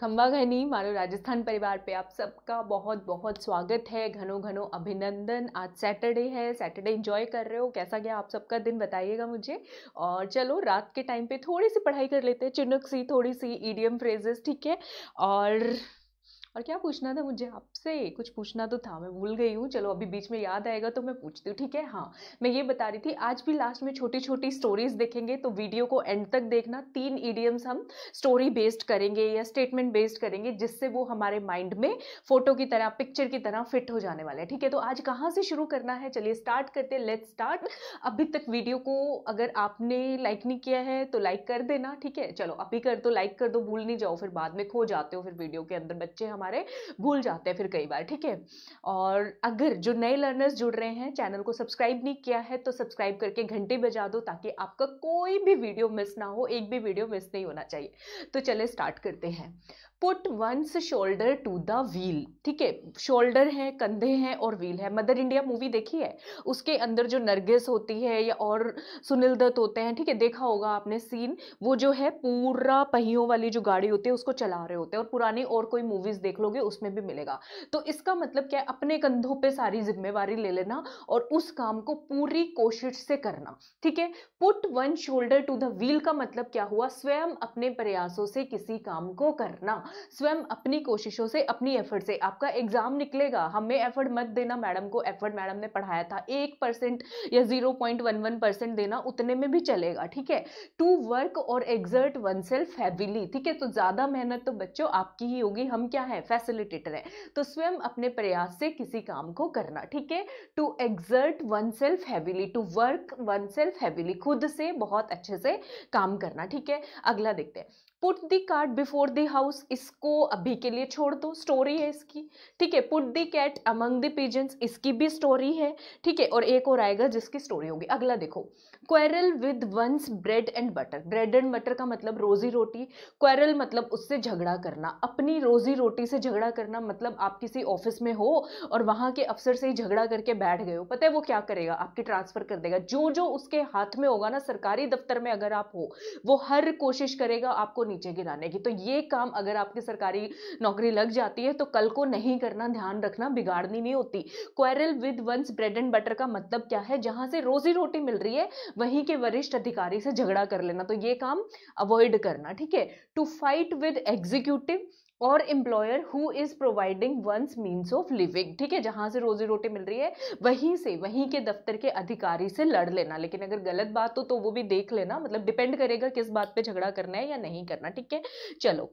खम्बा घनी मानो राजस्थान परिवार पे आप सबका बहुत बहुत स्वागत है घनो घनो अभिनंदन आज सैटरडे है सैटरडे इंजॉय कर रहे हो कैसा गया आप सबका दिन बताइएगा मुझे और चलो रात के टाइम पे थोड़ी सी पढ़ाई कर लेते हैं चिनुक सी थोड़ी सी ईडीएम फ्रेजेस ठीक है और और क्या पूछना था मुझे आपसे कुछ पूछना तो था मैं भूल गई हूँ चलो अभी बीच में याद आएगा तो मैं पूछती हूँ ठीक है हाँ मैं ये बता रही थी आज भी लास्ट में छोटी छोटी स्टोरीज देखेंगे तो वीडियो को एंड तक देखना तीन ईडियम्स हम स्टोरी बेस्ड करेंगे या स्टेटमेंट बेस्ड करेंगे जिससे वो हमारे माइंड में फोटो की तरह पिक्चर की तरह फिट हो जाने वाले हैं ठीक है तो आज कहाँ से शुरू करना है चलिए स्टार्ट करते हैं लेट स्टार्ट अभी तक वीडियो को अगर आपने लाइक नहीं किया है तो लाइक कर देना ठीक है चलो अभी कर दो लाइक कर दो भूल नहीं जाओ फिर बाद में खो जाते हो फिर वीडियो के अंदर बच्चे हम हमारे भूल जाते हैं फिर कई बार ठीक है और अगर जो नए लर्नर्स जुड़ रहे हैं चैनल को सब्सक्राइब नहीं किया है तो सब्सक्राइब करके घंटे बजा दो ताकि आपका कोई भी वीडियो मिस ना हो एक भी वीडियो मिस नहीं होना चाहिए तो चले स्टार्ट करते हैं put one's shoulder to the wheel ठीक है शोल्डर है कंधे हैं और व्हील है मदर इंडिया मूवी देखी है उसके अंदर जो नरगिस होती है या और सुनील दत्त होते हैं ठीक है देखा होगा आपने सीन वो जो है पूरा पहियों वाली जो गाड़ी होती है उसको चला रहे होते हैं और पुरानी और कोई मूवीज़ देख लोगे उसमें भी मिलेगा तो इसका मतलब क्या है अपने कंधों पे सारी जिम्मेवारी ले लेना और उस काम को पूरी कोशिश से करना ठीक है put one shoulder to the wheel का मतलब क्या हुआ स्वयं अपने प्रयासों से किसी काम को करना स्वयं अपनी कोशिशों से अपनी एफर्ट से आपका एग्जाम निकलेगा हमें एफर्ट मत देना मैडम को एफर्ट मैडम ने पढ़ाया था एक परसेंट या zero point one one percent देना उतने में भी चलेगा ठीक है टू वर्क और एग्जर्ट वन सेल्फ हैवीली ठीक है तो ज़्यादा मेहनत तो बच्चों आपकी ही होगी हम क्या है है फैसिलिटेटर है तो स्वयं अपने प्रयास से किसी काम को करना ठीक है to exert oneself heavily to work oneself heavily खुद से बहुत अच्छे से काम करना ठीक है अगला देखते हैं put the cart before the house इसको अभी के लिए छोड़ दो स्टोरी है इसकी ठीक है put the cat among the pigeons इसकी भी स्टोरी है ठीक है और एक और आएगा जिसकी स्टोरी होगी अगला देखो quarrel with one's bread and butter bread and butter का मतलब रोजी रोटी क्वेरल मतलब उससे झगड़ा करना अपनी रोजी रोटी से झगड़ा करना मतलब आप किसी ऑफिस में हो और वहाँ के अफसर से ही झगड़ा करके बैठ गए हो पता है वो क्या करेगा आपकी ट्रांसफ़र कर देगा जो जो उसके हाथ में होगा ना सरकारी दफ्तर में अगर आप हो वो हर कोशिश करेगा आपको नीचे गिराने की तो ये काम अगर आपकी सरकारी नौकरी लग जाती है तो कल को नहीं करना ध्यान रखना बिगाड़नी नहीं होती quarrel with one's bread and butter का मतलब क्या है जहां से रोजी रोटी मिल रही है वहीं के वरिष्ठ अधिकारी से झगड़ा कर लेना तो ये काम अवॉइड करना ठीक है टू फाइट विद एग्जीक्यूटिव और employer who is providing one's means of living ठीक है जहां से रोजी रोटी मिल रही है वहीं से वहीं के दफ्तर के अधिकारी से लड़ लेना लेकिन अगर गलत बात हो तो वो भी देख लेना मतलब डिपेंड करेगा किस बात पे झगड़ा करना है या नहीं करना ठीक है चलो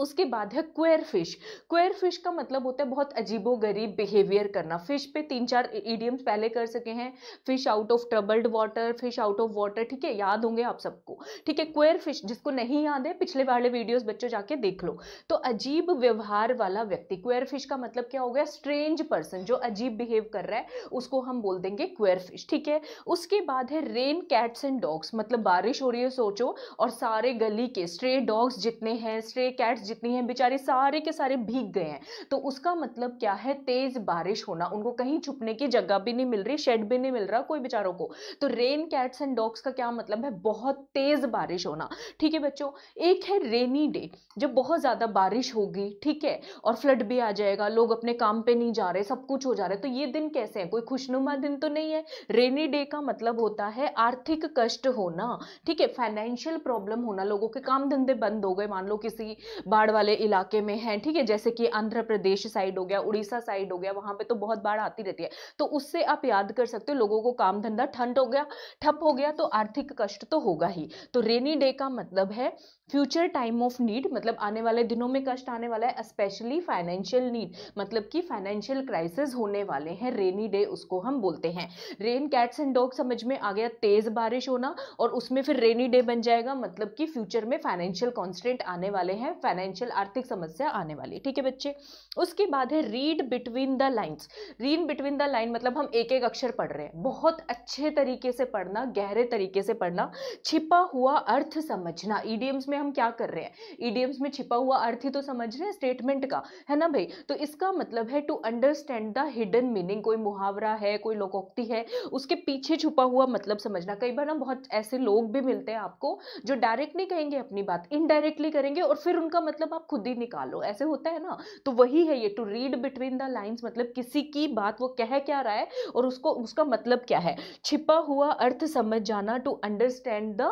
उसके बाद है क्वेर फिश क्वेर फिश का मतलब होता है बहुत अजीबो गरीब बिहेवियर करना फिश पे तीन चार ईडियम्स पहले कर सके हैं fish out of troubled water fish out of water ठीक है याद होंगे आप सबको ठीक है क्वेर फिश जिसको नहीं याद है पिछले वाले वीडियोस बच्चों जाके देख लो तो अजीब व्यवहार वाला व्यक्ति क्वेर फिश का मतलब क्या हो गया स्ट्रेंज पर्सन जो अजीब बिहेव कर रहा है उसको हम बोल देंगे क्वेर फिश ठीक है उसके बाद है रेन कैट्स एंड डॉग्स मतलब बारिश हो रही है सोचो और सारे गली के स्ट्रे डॉग्स जितने हैं स्ट्रे कैट्स प्लांट्स जितनी हैं बेचारे सारे के सारे भीग गए हैं तो उसका मतलब क्या है तेज़ बारिश होना उनको कहीं छुपने की जगह भी नहीं मिल रही शेड भी नहीं मिल रहा कोई बेचारों को तो रेन कैट्स एंड डॉग्स का क्या मतलब है बहुत तेज़ बारिश होना ठीक है बच्चों एक है रेनी डे जब बहुत ज़्यादा बारिश होगी ठीक है और फ्लड भी आ जाएगा लोग अपने काम पे नहीं जा रहे सब कुछ हो जा रहा है तो ये दिन कैसे है कोई खुशनुमा दिन तो नहीं है रेनी डे का मतलब होता है आर्थिक कष्ट होना ठीक है फाइनेंशियल प्रॉब्लम होना लोगों के काम धंधे बंद हो गए मान लो किसी बाढ़ वाले इलाके में है ठीक है जैसे कि आंध्र प्रदेश साइड हो गया उड़ीसा साइड हो गया वहां पे तो बहुत बाढ़ आती रहती है तो उससे आप याद कर सकते हो लोगों को काम धंधा ठंड हो गया ठप हो गया तो आर्थिक कष्ट तो होगा ही तो रेनी डे का मतलब है फ्यूचर टाइम ऑफ नीड मतलब आने वाले दिनों में कष्ट आने वाला है स्पेशली फाइनेंशियल नीड मतलब कि फाइनेंशियल क्राइसिस होने वाले हैं रेनी डे उसको हम बोलते हैं रेन कैट्स एंड डॉग समझ में आ गया तेज़ बारिश होना और उसमें फिर रेनी डे बन जाएगा मतलब कि फ्यूचर में फाइनेंशियल कॉन्स्टेंट आने वाले हैं फाइनेंशियल आर्थिक समस्या आने वाली ठीक है बच्चे उसके बाद है read between the lines read between the line मतलब हम एक एक अक्षर पढ़ रहे हैं बहुत अच्छे तरीके से पढ़ना गहरे तरीके से पढ़ना छिपा हुआ अर्थ समझना ईडीएम्स में हम क्या कर रहे हैं ईडीएम्स में छिपा हुआ अर्थ ही तो समझ रहे हैं स्टेटमेंट का है ना भाई तो इसका मतलब है to understand the hidden meaning कोई मुहावरा है कोई लोकोक्ति है उसके पीछे छुपा हुआ मतलब समझना कई बार ना बहुत ऐसे लोग भी मिलते हैं आपको जो डायरेक्ट नहीं कहेंगे अपनी बात इनडायरेक्टली करेंगे और फिर उनका मतलब आप खुद ही निकालो ऐसे होता है ना तो वही है ये to read between the lines मतलब किसी की बात वो कह क्या रहा है और उसको उसका मतलब क्या है छिपा हुआ अर्थ समझ जाना to understand the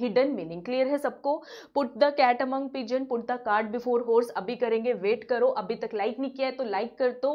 hidden meaning clear है सबको put the cat among pigeon put the card before horse अभी करेंगे वेट करो अभी तक लाइक नहीं किया है तो लाइक कर दो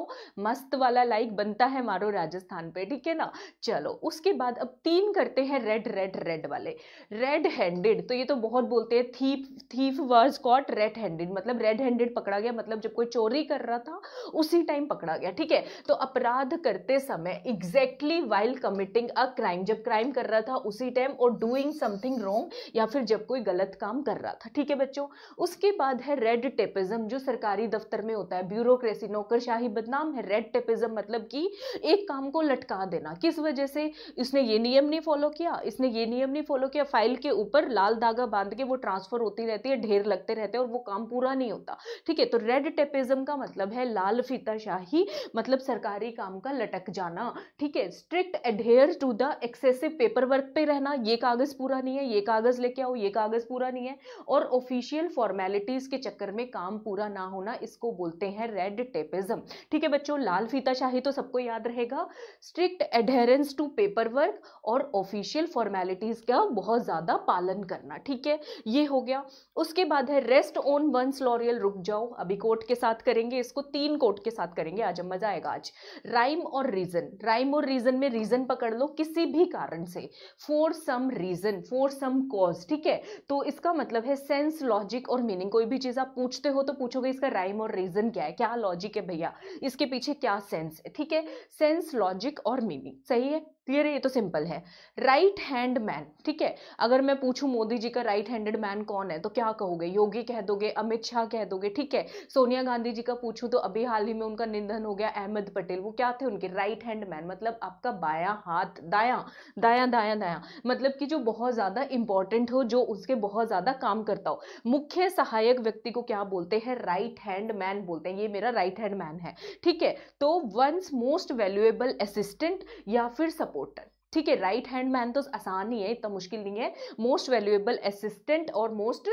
मस्त वाला लाइक बनता है मारो राजस्थान पे ठीक है ना चलो उसके बाद अब तीन करते हैं रेड रेड रेड वाले रेड हैंडेड तो ये तो बहुत बोलते हैं thief thief was caught red handed मतलब रेड हैंडेड पकड़ा गया मतलब जब कोई चोरी कर रहा था उसी टाइम पकड़ा गया ठीक है तो अपराध करते समय exactly while committing a crime जब क्राइम कर रहा था उसी टाइम और डूइंग समथिंग रॉन्ग या फिर जब कोई गलत काम कर रहा था ठीक है बच्चों उसके बाद है रेड टेपिज्म जो सरकारी दफ्तर में होता है ब्यूरोक्रेसी नौकरशाही बदनाम है रेड टेपिज्म मतलब कि एक काम को लटका देना किस वजह से इसने ये नियम नहीं फॉलो किया इसने ये नियम नहीं फॉलो किया फाइल के ऊपर लाल धागा बांध के वो ट्रांसफर होती रहती है ढेर लगते रहते हैं और वो काम पूरा नहीं होता ठीक है तो रेड टेपिज्म का मतलब है लाल फीताशाही मतलब सरकारी काम का लटक जाना ठीक है strict adhere to the excessive paper work पे रहना ये कागज पूरा नहीं है ये कागज कागज़ लेके आओ ये कागज़ पूरा नहीं है और ऑफिशियल फॉर्मेलिटीज़ के चक्कर में काम पूरा ना होना इसको बोलते हैं रेड टेपिज्म ठीक है बच्चों लाल फीताशाही तो सबको याद रहेगा strict adherence to paper work और ऑफिशियल फॉर्मेलिटीज़ का बहुत ज़्यादा पालन करना ठीक है ये हो गया उसके बाद है रेस्ट ऑन वंस लॉरियल रुक जाओ अभी कोर्ट के साथ करेंगे इसको तीन कोर्ट के साथ करेंगे आज मज़ा आएगा आज राइम और रीज़न राइम और रीज़न में रीज़न पकड़ लो किसी भी कारण से for some reason for some cause ठीक है तो इसका मतलब है सेंस लॉजिक और मीनिंग कोई भी चीज़ आप पूछते हो तो पूछोगे इसका राइम और रीज़न क्या है क्या लॉजिक है भैया इसके पीछे क्या सेंस है ठीक है सेंस लॉजिक और मीनिंग सही है क्लियर है ये तो सिंपल है राइट हैंड मैन ठीक है अगर मैं पूछूं मोदी जी का राइट हैंडेड मैन कौन है तो क्या कहोगे योगी कह दोगे अमित शाह कह दोगे ठीक है सोनिया गांधी जी का पूछूं तो अभी हाल ही में उनका निंदन हो गया अहमद पटेल वो क्या थे उनके राइट हैंड मैन मतलब आपका बाया हाथ दाया दाया दाया दाया मतलब कि जो बहुत ज़्यादा इंपॉर्टेंट हो जो उसके बहुत ज़्यादा काम करता हो मुख्य सहायक व्यक्ति को क्या बोलते हैं राइट हैंड मैन बोलते हैं ये मेरा राइट हैंड मैन है ठीक है तो वंस मोस्ट वैल्यूएबल असिस्टेंट या फिर सपोर्टर ठीक है राइट हैंड मैन तो आसान ही है इतना मुश्किल नहीं है मोस्ट वैल्यूएबल असिस्टेंट और मोस्ट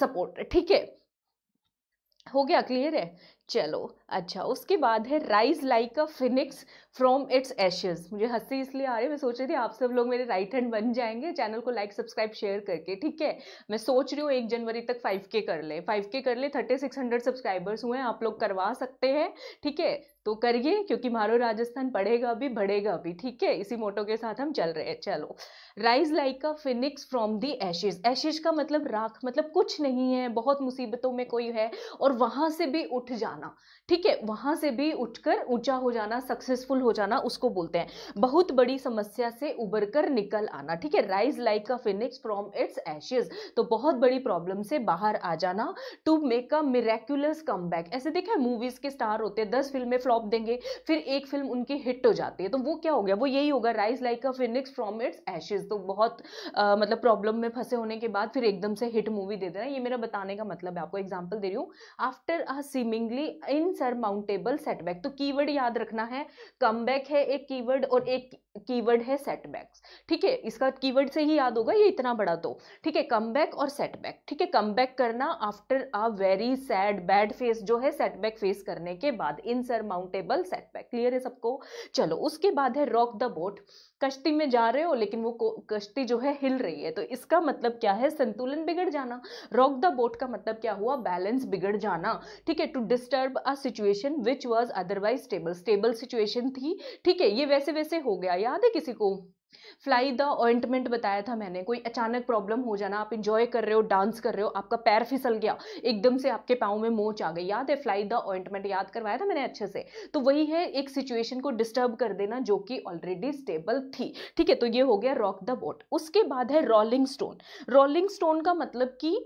सपोर्टर ठीक है हो गया क्लियर है चलो अच्छा उसके बाद है rise like a phoenix from its ashes मुझे हंसी इसलिए आ रही है मैं सोच रही थी आप सब लोग मेरे राइट हैंड बन जाएंगे चैनल को लाइक सब्सक्राइब शेयर करके ठीक है मैं सोच रही हूँ एक जनवरी तक फाइव के कर ले फाइव के कर ले थर्टी सिक्स हंड्रेड सब्सक्राइबर्स हुए हैं आप लोग करवा सकते हैं ठीक है तो करिए क्योंकि मारो राजस्थान पढ़ेगा भी बढ़ेगा भी ठीक है इसी मोटो के साथ हम चल रहे हैं चलो rise like a phoenix from the ashes ashes का मतलब राख मतलब कुछ नहीं है बहुत मुसीबतों में कोई है और वहां से भी उठ जाना ठीक है वहां से भी उठकर ऊंचा हो जाना सक्सेसफुल हो जाना उसको बोलते हैं बहुत बड़ी समस्या से उबर कर निकल आना ठीक है rise like a phoenix from its ashes तो बहुत बड़ी प्रॉब्लम से बाहर आ जाना to make a miraculous come ऐसे देखा है मूवीज़ के स्टार होते हैं दस फिल्में फ्लॉप देंगे फिर एक फिल्म उनकी हिट हो जाती है तो वो क्या हो गया वो यही होगा rise like a phoenix from its ashes तो बहुत आ, मतलब प्रॉब्लम में फंसे होने के बाद फिर एकदम से हिट मूवी दे देना ये मेरा बताने का मतलब है आपको एग्जाम्पल दे रही हूँ after a seemingly insurmountable setback तो कीवर्ड याद रखना है कम कमबैक है एक कीवर्ड और एक कीवर्ड है सेटबैक्स ठीक है इसका कीवर्ड से ही याद होगा ये इतना बड़ा तो ठीक है कमबैक और सेटबैक ठीक है कमबैक करना after a very sad bad phase जो है सेटबैक फेस करने के बाद इनसरमाउंटेबल सेटबैक क्लियर है सबको चलो उसके बाद है रॉक द बोट कश्ती में जा रहे हो लेकिन वो कश्ती जो है हिल रही है तो इसका मतलब क्या है संतुलन बिगड़ जाना रॉक द बोट का मतलब क्या हुआ बैलेंस बिगड़ जाना ठीक है to disturb a situation which was otherwise stable stable situation थी ठीक है ये वैसे वैसे हो गया याद है किसी को फ्लाई द ऑइंटमेंट बताया था मैंने कोई अचानक प्रॉब्लम हो जाना आप इंजॉय कर रहे हो डांस कर रहे हो आपका पैर फिसल गया एकदम से आपके पाओ में मोच आ गई याद है फ्लाई द ऑइंटमेंट याद करवाया था मैंने अच्छे से तो वही है एक सिचुएशन को डिस्टर्ब कर देना जो कि ऑलरेडी स्टेबल थी ठीक है तो ये हो गया रॉक द बोट उसके बाद है रोलिंग स्टोन रोलिंग स्टोन का मतलब की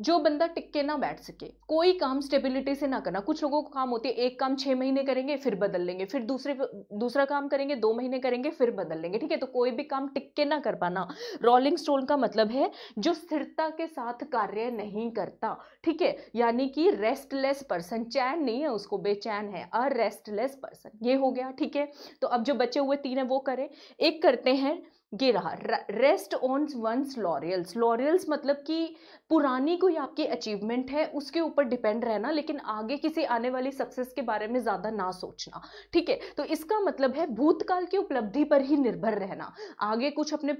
जो बंदा टिक के ना बैठ सके कोई काम स्टेबिलिटी से ना करना कुछ लोगों को काम होती है एक काम छः महीने करेंगे फिर बदल लेंगे फिर दूसरे दूसरा काम करेंगे दो महीने करेंगे फिर बदल लेंगे ठीक है तो कोई भी काम टिक के ना कर पाना रोलिंग स्टोन का मतलब है जो स्थिरता के साथ कार्य नहीं करता ठीक है यानी कि रेस्टलेस पर्सन चैन नहीं है उसको बेचैन है अरेस्टलेस पर्सन ये हो गया ठीक है तो अब जो बचे हुए तीन है वो करें एक करते हैं ये रहा rest on one's laurels laurels मतलब कि पुरानी कोई आपकी अचीवमेंट है उसके ऊपर डिपेंड रहना लेकिन आगे किसी आने वाली सक्सेस के बारे में ज़्यादा ना सोचना ठीक है तो इसका मतलब है भूतकाल की उपलब्धि पर ही निर्भर रहना आगे कुछ अपने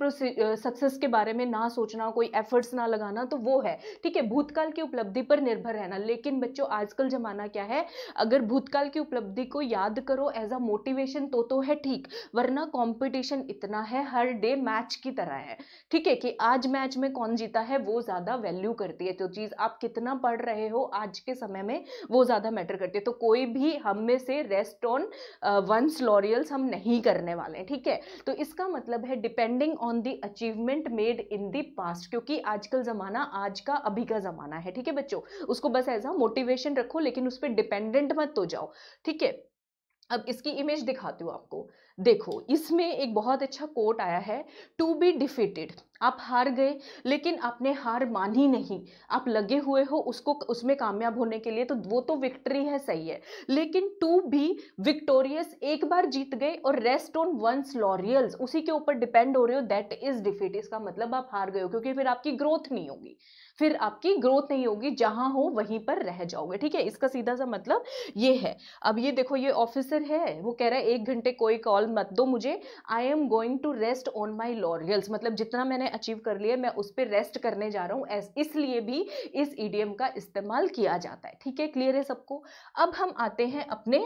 सक्सेस के बारे में ना सोचना कोई एफर्ट्स ना लगाना तो वो है ठीक है भूतकाल की उपलब्धि पर निर्भर रहना लेकिन बच्चों आजकल ज़माना क्या है अगर भूतकाल की उपलब्धि को याद करो एज अ मोटिवेशन तो तो है ठीक वरना कॉम्पिटिशन इतना है हर डे मैच की तरह है ठीक है कि आज मैच में कौन जीता है वो ज़्यादा वैल्यू करती है जो तो चीज़ आप कितना पढ़ रहे हो आज के समय में वो ज़्यादा मैटर करती है तो कोई भी हम में से रेस्ट ऑन वंस लॉरियल्स हम नहीं करने वाले हैं ठीक है तो इसका मतलब है depending on the achievement made in the past क्योंकि आजकल ज़माना आज का अभी का ज़माना है ठीक है बच्चों उसको बस एज अ मोटिवेशन रखो लेकिन उस पर डिपेंडेंट मत तो जाओ ठीक है अब इसकी इमेज दिखाती हूँ आपको देखो इसमें एक बहुत अच्छा कोट आया है टू बी डिफिटेड आप हार गए लेकिन आपने हार मान ही नहीं आप लगे हुए हो उसको उसमें कामयाब होने के लिए तो वो तो विक्ट्री है सही है लेकिन टू बी विक्टोरियस एक बार जीत गए और रेस्ट ऑन वंस लॉरियल्स उसी के ऊपर डिपेंड हो रहे हो दैट इज डिफिट इसका मतलब आप हार गए हो क्योंकि फिर आपकी ग्रोथ नहीं होगी फिर आपकी ग्रोथ नहीं होगी जहां हो वहीं पर रह जाओगे ठीक है इसका सीधा सा मतलब ये है अब ये देखो ये ऑफिसर है वो कह रहा है एक घंटे कोई कॉल मत दो मुझे I am going to rest on my laurels मतलब जितना मैंने अचीव कर लिया मैं उस पर रेस्ट करने जा रहा हूँ इसलिए भी इस ईडीएम का इस्तेमाल किया जाता है ठीक है क्लियर है सबको अब हम आते हैं अपने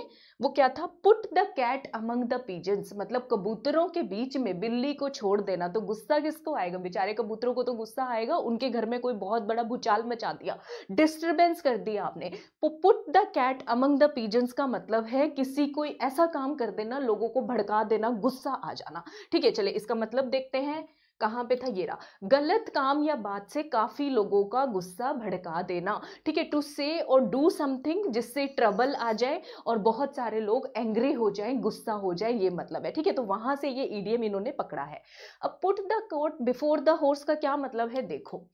वो क्या था put the cat among the pigeons मतलब कबूतरों के बीच में बिल्ली को छोड़ देना तो गुस्सा किसको आएगा बेचारे कबूतरों को तो गुस्सा आएगा उनके घर में कोई बहुत बहुत बड़ा भूचाल मचा दिया डिस्टर्बेंस कर दिया आपने put the cat among the pigeons का मतलब है किसी कोई ऐसा काम कर देना लोगों को भड़का देना गुस्सा आ जाना ठीक है चले इसका मतलब देखते हैं कहाँ पे था ये रहा गलत काम या बात से काफ़ी लोगों का गुस्सा भड़का देना ठीक है टू से और डू समथिंग जिससे ट्रबल आ जाए और बहुत सारे लोग एंग्री हो जाए गुस्सा हो जाए ये मतलब है ठीक है तो वहाँ से ये ईडीएम e इन्होंने पकड़ा है अब put the cart before the horse का क्या मतलब है देखो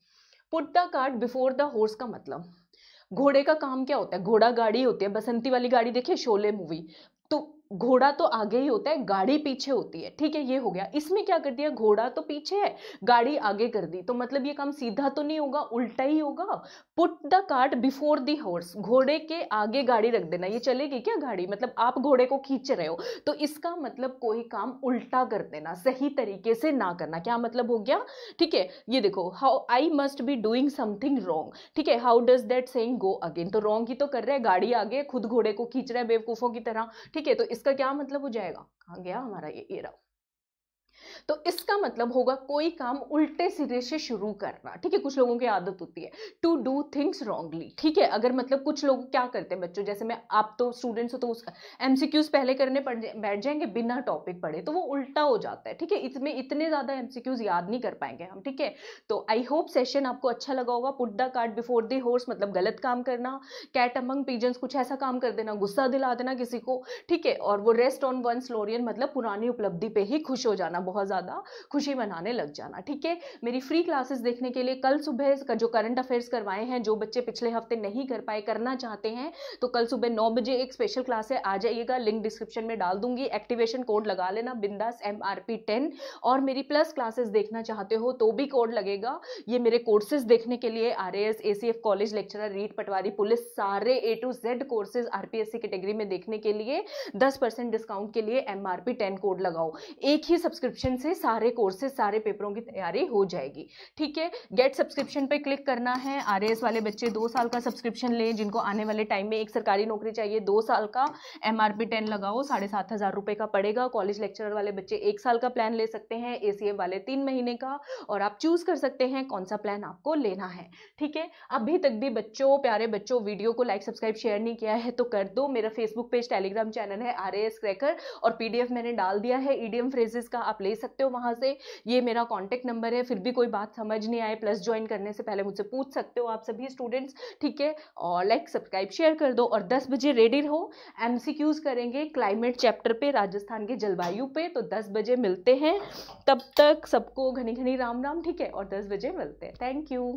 put the cart before the horse का मतलब घोड़े का काम क्या होता है घोड़ा गाड़ी होती है बसंती वाली गाड़ी देखिए शोले मूवी घोड़ा तो आगे ही होता है गाड़ी पीछे होती है ठीक है ये हो गया इसमें क्या कर दिया घोड़ा तो पीछे है गाड़ी आगे कर दी तो मतलब ये काम सीधा तो नहीं होगा उल्टा ही होगा put the cart before the horse घोड़े के आगे गाड़ी रख देना ये चलेगी क्या गाड़ी मतलब आप घोड़े को खींच रहे हो तो इसका मतलब कोई काम उल्टा कर देना सही तरीके से ना करना क्या मतलब हो गया ठीक है ये देखो how I must be doing something wrong ठीक है how does that saying go again तो रॉन्ग ही तो कर रहे हैं गाड़ी आगे खुद घोड़े को खींच रहा है बेवकूफ़ों की तरह ठीक है तो इस इसका क्या मतलब हो जाएगा कहाँ गया हमारा ये एरा तो इसका मतलब होगा कोई काम उल्टे सिरे से शुरू करना ठीक है कुछ लोगों की आदत होती है टू डू थिंग्स रॉन्गली ठीक है अगर मतलब कुछ लोग क्या करते हैं बच्चों जैसे मैं आप तो स्टूडेंट्स हो तो उसका एम पहले करने पड़ बैठ जाएंगे बिना टॉपिक पढ़े तो वो उल्टा हो जाता है ठीक है इसमें इतने ज़्यादा एम याद नहीं कर पाएंगे हम ठीक है तो आई होप सेशन आपको अच्छा लगा होगा put the card before the horse मतलब गलत काम करना कैट अमंग पीजेंस कुछ ऐसा काम कर देना गुस्सा दिला देना किसी को ठीक है और वो रेस्ट ऑन वन स्लोरियन मतलब पुरानी उपलब्धि पे ही खुश हो जाना बहुत बहुत ज़्यादा खुशी मनाने लग जाना ठीक है मेरी फ्री क्लासेस देखने के लिए कल सुबह जो करंट अफेयर्स करवाए हैं जो बच्चे पिछले हफ्ते नहीं कर पाए करना चाहते हैं तो कल सुबह नौ बजे एक स्पेशल क्लास है आ जाइएगा लिंक डिस्क्रिप्शन में डाल दूंगी एक्टिवेशन कोड लगा लेना बिंदास एम आर पी टेन और मेरी प्लस क्लासेस देखना चाहते हो तो भी कोड लगेगा ये मेरे कोर्सेज देखने के लिए R S A C F college lecturer REET पटवारी पुलिस सारे A to Z courses R P S C category में देखने के लिए दस परसेंट डिस्काउंट के लिए M R P ten code लगाओ एक ही सब्सक्रिप्शन सब्सक्रिप्शन से सारे कोर्सेज सारे पेपरों की तैयारी हो जाएगी ठीक है गेट सब्सक्रिप्शन पे क्लिक करना है आर वाले बच्चे दो साल का सब्सक्रिप्शन लें जिनको आने वाले टाइम में एक सरकारी नौकरी चाहिए दो साल का एम आर लगाओ साढ़े सात हज़ार रुपये का पड़ेगा कॉलेज लेक्चरर वाले बच्चे एक साल का प्लान ले सकते हैं ए वाले तीन महीने का और आप चूज़ कर सकते हैं कौन सा प्लान आपको लेना है ठीक है अभी तक भी बच्चों प्यारे बच्चों वीडियो को लाइक सब्सक्राइब शेयर नहीं किया है तो कर दो मेरा फेसबुक पेज टेलीग्राम चैनल है आर क्रैकर और पी मैंने डाल दिया है ई डी फ्रेजेस का आप ले सकते हो वहाँ से ये मेरा कॉन्टैक्ट नंबर है फिर भी कोई बात समझ नहीं आए प्लस ज्वाइन करने से पहले मुझसे पूछ सकते हो आप सभी स्टूडेंट्स ठीक है और लाइक सब्सक्राइब शेयर कर दो और दस बजे रेडी रहो एम करेंगे क्लाइमेट चैप्टर पे राजस्थान के जलवायु पे तो दस बजे मिलते हैं तब तक सबको घनी घनी राम राम ठीक है और दस बजे मिलते हैं थैंक यू